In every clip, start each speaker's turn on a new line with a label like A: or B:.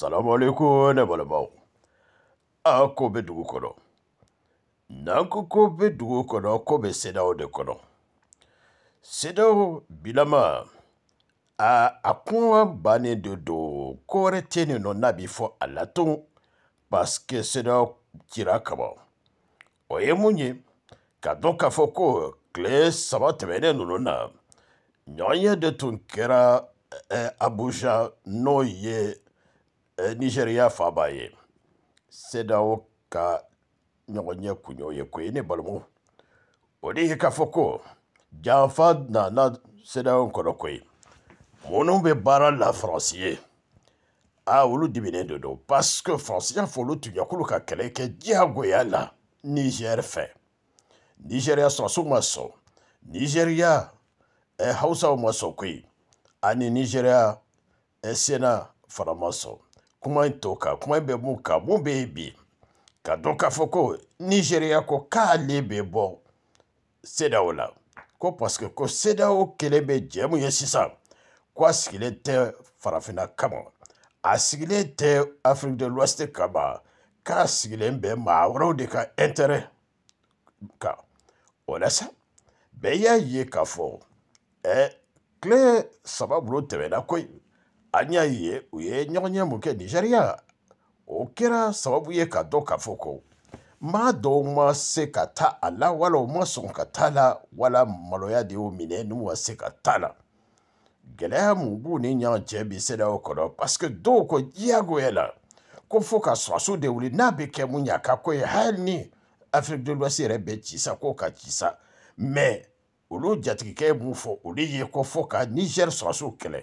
A: salamu alaikum ne balimaw a ko bɛ dugu kɔnɔ n'an ko ko bɛ dugu kɔnɔ ko bɛ sedaw de kɔnɔ sedaw bilama a a kuma bannen de don ko wɛrɛ tɛ yen nɔ n'a bɛ fɔ a la tun parce que sedaw cira kaban o ye mun ye ka dɔn k'a fɔ ko tile saba tɛmɛnen ninnu na ɲɔgɔnye de tun kɛra abuja n'o ye Nigeria fa b'a ye sedaw ka ɲɔgɔn ɲɛ kunɲɔ ye ko ye ne balimaw o de ye k'a fɔ ko janfa nana sedaw kɔnɔ ko ye minnu bɛ baara la faransi ye a olu diminen de don parce que faransi y'a fɔ olu tun ye k'olu ka kɛlɛ kɛ diyagoya la nizɛri fɛ nizɛriya sɔrɔsiw ma sɔn nizɛriya hausaw ma sɔn koyi ani Nigeria, sena fana ma sɔn kuma n to kan kuma bɛ mun kan mun bɛ yen bi ka dɔn k'a fɔ ko nizeriya ko k'ale bɛ bɔ sedaw la ko paseke ko sedaw kelen bɛ jɛ mun ye sisan ko a sigilen tɛ farafinna kama a sigilen tɛ afiriki de l'ouest kama k'a sigilen bɛ maa wɛrɛw de ka intérêt kan o la sa bɛɛ y'a ye k'a fɔ ɛ eh, tile saba bolo tɛmɛna koyi an y'a ye u ye ɲɔgɔn ye mun kɛ nigeriya o kɛra sababu ye ka dɔn k'a fɔ ko maa dɔw ma se ka taa a la wala u ma sɔn ka taa la wala maloya de y'u minɛ n'u ma se e ka taa la gɛlɛya mun b'u ni ɲɔgɔn cɛ bi sedaw kɔnɔ paseke dɔw ko diyagoya la ko fo ka sɔrasiw de wuli n'a bɛ kɛ mun ɲa ka ko ye hali ni afiriki de lwasi yɛrɛ bɛ ci sa k'o ka ci sa mɛ olu jatigikɛ ye mun fɔ olu ye ko fo ka nizɛri sɔrasiw kɛlɛ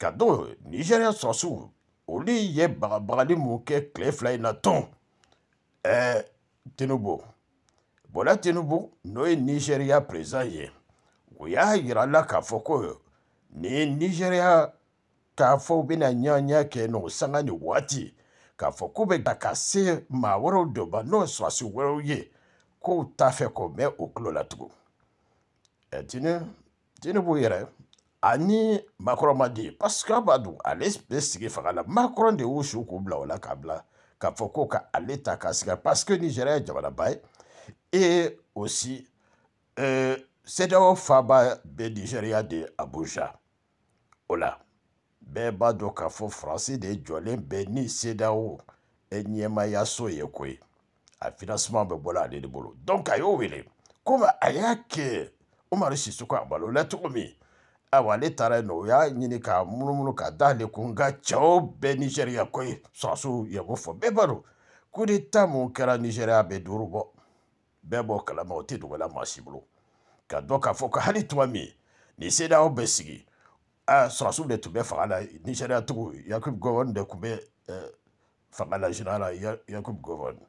A: ka don nigeriya sɔrɔsiw olu ye bagabagali mun kɛ tile fila in na tɔn ɛɛ tinubu bɔla tinubu n'o ye nigeriya perezan ye o y'a yira la k'a fɔ ko nin nigeriya k'a fɔ u bɛna ɲaɲa kɛ n'o sanga ni waati k'a fɔ k'u bɛ ta ka se maa wɛrɛw dɔ ma n'o sɔrɔsi wɛrɛw ye k'u t'a fɛ k'o mɛn o tulo la tugun ɛ tinubu yɛrɛ ani makɔrɔmaden parce que a b'a dɔn ale bɛ sigi fanga la makɔrɔ de y'u su k'u bila o la k'a bila k'a fɔ ko ka ale ta k'a sigi parce que nigéria ye jamanaba ye et aussi euh, CEDEAO faaba bɛ nigéria de abuja o la bɛɛ b'a dɔn k'a fɔ faransi de jɔlen bɛ ni CEDEAO ɲɛmayaso ye koyi a financement bɛ bɔra ale de bolo donc a y'o wele komi a y'a kɛ umaru sisoko a balo la cogo min awa ale taara yen nɔ o y'a ɲini k'a munumunu ka d'ale kun nka cɛw bɛɛ nizeriya ko ye sɔrɔsiw ye ko fɔ bɛɛ b'a dɔn kudeta mun kɛra nizeriya bɛ duuru bɔ bɛɛ b'o kalama o tɛ dogola maa si bolo ka dɔn k'a fɔ ko hali tuma min nin seedaw bɛ sigi sɔrɔsiw de tun bɛ fanga la nizeriya tugu yakubu gɔbɔni de tun bɛ fanga la zinara yakubu gɔbɔni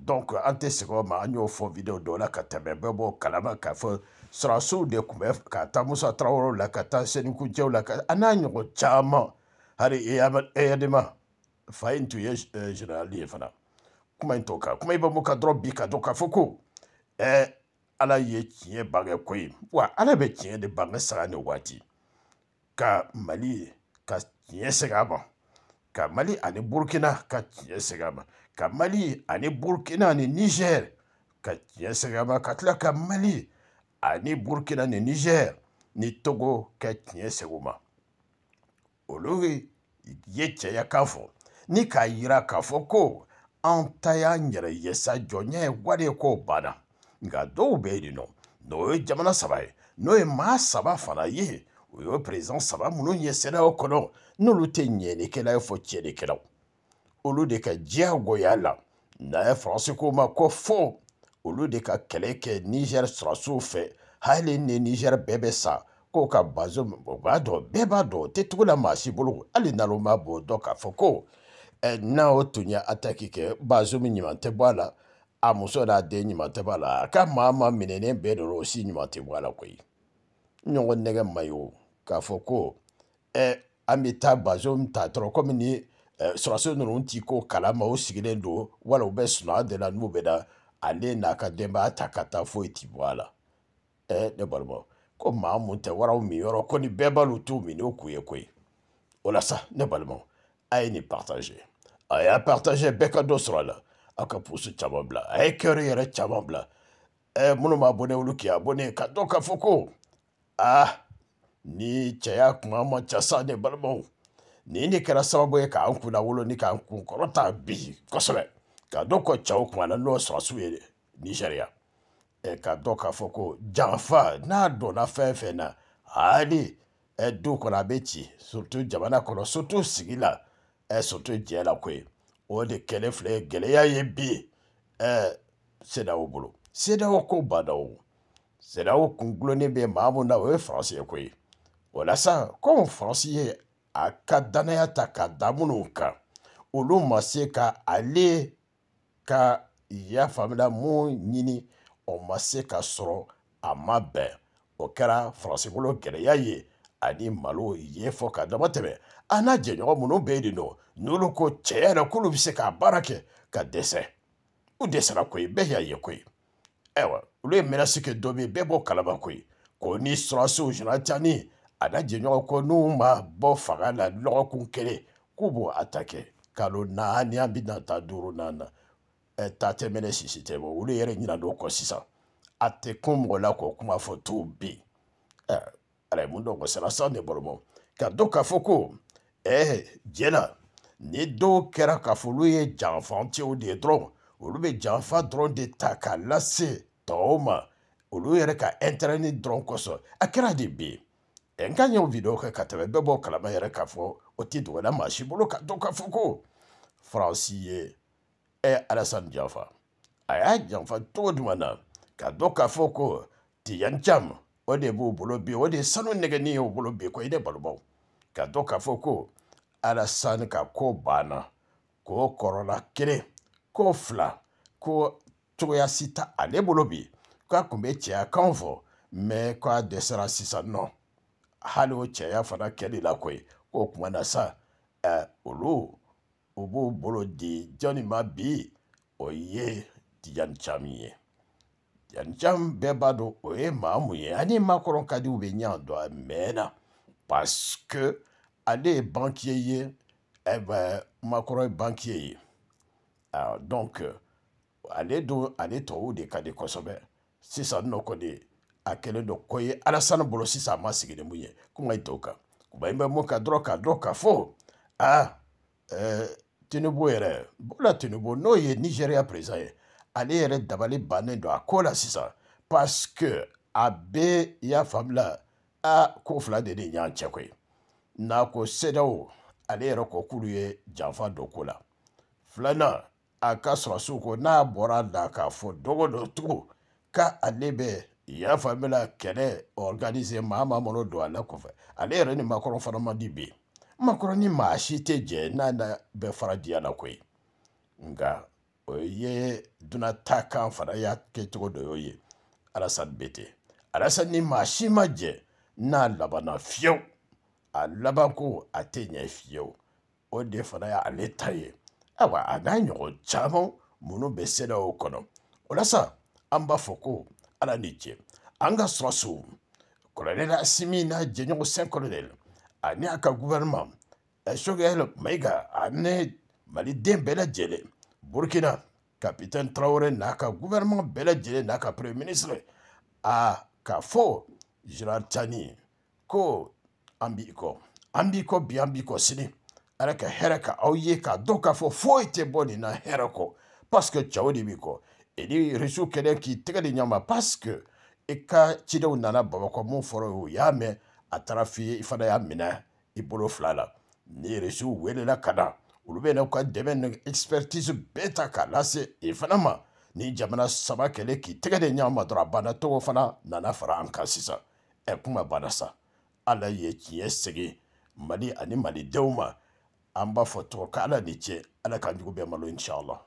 A: donc an tɛ sɛgɛn o ma an y'o fɔ video dɔ la ka tɛmɛ bɛɛ b'o kalama k'a fɔ sɔrɔsiw de tun bɛ ka taa musa tarawelew la ka taa senikucɛw la a n'a ɲɔgɔn caman hali eyadema e fa in tun ye e, général ye fana kuma in t'o kan kuma in bɛ mun kan dɔrɔn bi ka dɔn k'a fɔ ko ɛɛ e, ala ye tiɲɛ bange ko ye wa ala bɛ tiɲɛ de bange saga ni waati ka mali ka tiɲɛ segin a ma. ka mali ani burkina ka tiɲɛ segin a ma ka mali ani burkina ni niger ka tiɲɛ segin a ma ka tila ka mali ani burkina ni niger ni togo ka tiɲɛ segin u ma olu ye cɛya kan fɔ ni k'a yira k'a fɔ ko an ta y'an yɛrɛ ye sa jɔnya ye wari ye k'o banna nka dɔw bɛ yen nɔ n'o ye jamana saba ye n'o ye maa saba fana ye o ye perezan saba minnu ɲɛsɛnna o kɔnɔ n'olu tɛ ɲɛlikɛla ye fɔ tiɲɛlikɛlaw olu de ka diyagoya la n'a ye faransi ko ma ko fɔ olu de ka kɛlɛ kɛ nizɛri sɔrɔsiw fɛ hali ni nizɛri bɛɛ bɛ sa k'o ka bazo o b'a dɔn bɛɛ b'a dɔn o tɛ tugu la maa si bolo hali n'ale ma b'o dɔn k'a fɔ ko ɛ n'a o tun ye ataki kɛ bazo min ɲuman tɛ bɔ a la a muso n'a den ɲuman tɛ bɔ a la a ka maa ma minɛnen bɛɛ de o si ɲuman tɛ bɔ a la koyi. ɲɔgɔn nɛgɛ ma ye o k'a fɔ ko ɛ an bɛ taa bazo ta dɔrɔn komi ni sɔrɔso ninnu t'i ko kalama o sigilen don wala u bɛ sunɔgɔ de la n'u bɛ na ale n'a ka denbaya ta ka taa foyi ti bɔ a la ɛ ne balimaw ko maa mun tɛ waraw min yɔrɔ ko ni bɛɛ b'alu t'u min n'o kun ye koyi o la sa ne balimaw a ye nin partage a y'a partage bɛɛ ka dɔ sɔrɔ a la aw ka pusu caman bila a ye kɛri yɛrɛ caman bila ɛ minnu b'a bɔ ne olu k'i a bɔ ne ka dɔn k'a fɔ ko ah ni cɛya kuma ma ca sa ne balimaw nin de kɛra sababu ye k'an kunna wolo ni k'an kun kɔrɔta bi kosɛbɛ ka dɔ kɔ cɛw kuma na n'o sɔrɔsiw ye nizeriya ɛ ka dɔ k'a fɔ ko janfa n'a donna fɛn fɛn na hali ɛ du kɔnɔ a bɛ ci surutu jamana kɔnɔ surutu sigi la ɛ surutu diɲɛ la koyi o de kɛlen filɛ gɛlɛya ye bi ɛ sedaw bolo sedaw ko badaw Sɛnɛw kungulonnen bɛ maa mun na o ye Faransi ye koyi walasa komi Faransi ye a ka danaya ta k'a da minnu kan olu ma se ka ale ka yafamina mun ɲini o ma se ka sɔrɔ a ma bɛn o kɛra Faransibolo gɛlɛya ye ani malo ye fɔ ka dama tɛmɛ a n'a jɛɲɔgɔn minnu bɛ yen nɔ n'olu ko tiɲɛ yɛrɛ k'olu bɛ se k'a baara kɛ ka dɛsɛ u dɛsɛra koyi bɛɛ y'a ye koyi ayiwa olu ye menace kɛ dɔ bɛ yen bɛɛ b'o kalama koyi ko ni sɔrɔsiw jonatani a n'a jɛɲɔgɔn ko n'u ma bɔ fanga la lɔgɔkun kelen k'u b'o atake kalo naani an bɛna taa duurunan na ɛ ta tɛ mɛnɛ sisi tɛ bɔ olu yɛrɛ ɲina don kɔ sisan a tɛ kun mɔgɔ la k'o kuma fɔ t'u bi ɛ ala ye mun dɔn kosɛbɛ san de bolo ma ka dɔn k'a fɔ ko ɛɛ jɛ la ni dɔw kɛra k'a fɔ olu ye janfantiw de ye dɔrɔn olu bɛ janfa dɔrɔn de ta k'a lase tɔw ma olu yɛrɛ ka ɛntɛrɛni dɔrɔn kosɔn a kɛra de bi n ka ɲɛ video kɛ ka tɛmɛ bɛɛ b'o kalama yɛrɛ k'a fɔ o tɛ dɔgɔda maa si bolo ka to k'a fɔ ko faransi ye ɛ alasani janfa a y'a janfa cogo jumɛn na ka dɔn k'a fɔ ko tiyan cam o de b'u bolo bi o de ye sanu nɛgɛni ye u bolo bi ko i de balimaw ka dɔn k'a fɔ ko alasani ka ko banna ko kɔrɔla kelen ko fila ko cogoya si tɛ ale bolo bi k'a tun bɛ cɛya kan fɔ mɛ k'a dɛsɛra sisan nɔ hali o cɛya fana kɛli la koyi k'o kuma na sa ɛ olu u b'u bolo di jɔnni ma bi o ye tijani caman ye tijani caman bɛɛ b'a dɔn o ye maa mun ye ani maakɔrɔ ka di u bɛ ɲɛ dɔn a mɛnna parce que ale ye banquier ye ɛ bɛ maakɔrɔ ye banquier ye donc. ale dun ale tɔw de ka di kosɛbɛ sisan nɔ kɔni a kɛlen don ko ye alasani bolo sisan a ma sigi ni mun ye kuma ye tɔw kan kuma in bɛ mun kan dɔrɔn k'a dɔn k'a fɔ aa ɛɛ tinubu yɛrɛ bola tinubu n'o ye nigeriya perezan ye ale yɛrɛ dabali bannen don a ko la sisan parce que a bɛ i y'a faamula a ko fila de ni ɲɔgɔn cɛ koyi n'a ko sedaw ale yɛrɛ ko k'olu ye janfa don ko la filanan a ka sɔrɔ su ko n'a bɔra la k'a fɔ dogo do tugun ka ale bɛ y'a la kɛlɛ organise maa maa mana don ale kɔfɛ ale yɛrɛ ni makɔrɔ fana ma di bi makɔrɔ ni maa si tɛ jɛ n'a na bɛ fara diya la koyi nka o ye ta kan fana y'a kɛcogo dɔ y'o ye alasani bete alasani ni maa si ma jɛ n'a labanna fiyewu a laban ko a tɛ ɲɛ fiyewu o de fana y'ale ta ye awa a n'a ɲɔgɔn caman minnu bɛ sedaw kɔnɔ o la sa an b'a fɔ ko ala ni cɛ an ka sɔrɔsiw kɔlɔlɛl asimi n'a jɛɲɔgɔn sɛn kɔlɔlɛl ani a ka guvɛrɛnɛma sogɛl maiga ani maliden bɛɛ lajɛlen burkina kapitɛn tarawele n'a ka guvɛrɛnɛma bɛɛ lajɛlen n'a ka premier ministre a k'a fɔ gerard tani ko an b'i kɔ an b'i kɔ bi an b'i kɔ sini araka heraka au yeka doka fo k'a dɔn k'a na heroko kɔ paske cɛw de b'i kɔ i ni risiw k'i tɛgɛ di ɲɔgɔn ma paske i ka cidenw nana bamakɔ mun foro o y'a mɛn a taara f'i ye i fana y'a minɛ i la kada risiw welela ka na olu bɛ n'aw expertise beta ta k'a lase i fana ma ni jamana saba kele k'i tɛgɛ de ɲɔgɔn ma dɔrɔn a banna tɔgɔ fana nana fara an kan sisan ɛ e kuma banna sa ala ye tiɲɛ segin mali ani malidenw ma an b'a fɔ ka ala ni ce ala k'an malo insha